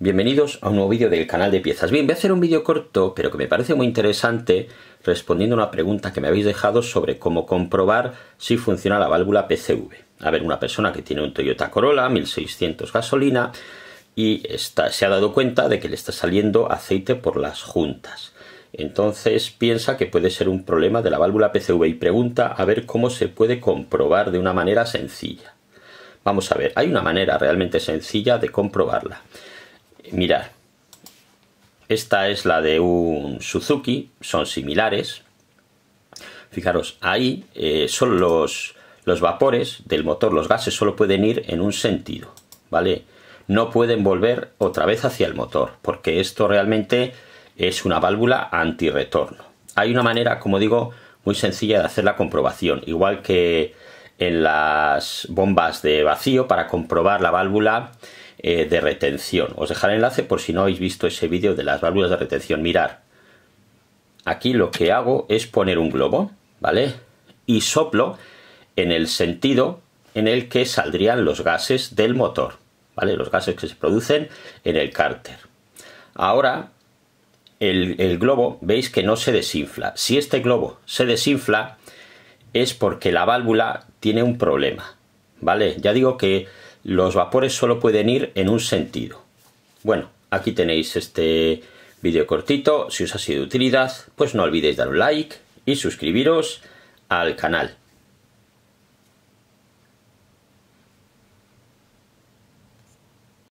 Bienvenidos a un nuevo vídeo del canal de piezas. Bien, voy a hacer un vídeo corto, pero que me parece muy interesante, respondiendo a una pregunta que me habéis dejado sobre cómo comprobar si funciona la válvula PCV. A ver, una persona que tiene un Toyota Corolla 1600 gasolina y está, se ha dado cuenta de que le está saliendo aceite por las juntas. Entonces piensa que puede ser un problema de la válvula PCV y pregunta a ver cómo se puede comprobar de una manera sencilla. Vamos a ver, hay una manera realmente sencilla de comprobarla mirar. Esta es la de un Suzuki, son similares. Fijaros, ahí eh, son los, los vapores del motor, los gases solo pueden ir en un sentido, ¿vale? No pueden volver otra vez hacia el motor, porque esto realmente es una válvula antirretorno. Hay una manera, como digo, muy sencilla de hacer la comprobación, igual que en las bombas de vacío para comprobar la válvula eh, de retención. Os dejaré el enlace por si no habéis visto ese vídeo de las válvulas de retención. Mirar, aquí lo que hago es poner un globo, ¿vale? Y soplo en el sentido en el que saldrían los gases del motor, ¿vale? Los gases que se producen en el cárter. Ahora, el globo, veis que no se desinfla. Si este globo se desinfla, es porque la válvula tiene un problema, ¿vale? Ya digo que los vapores solo pueden ir en un sentido. Bueno, aquí tenéis este vídeo cortito. Si os ha sido de utilidad, pues no olvidéis dar un like y suscribiros al canal.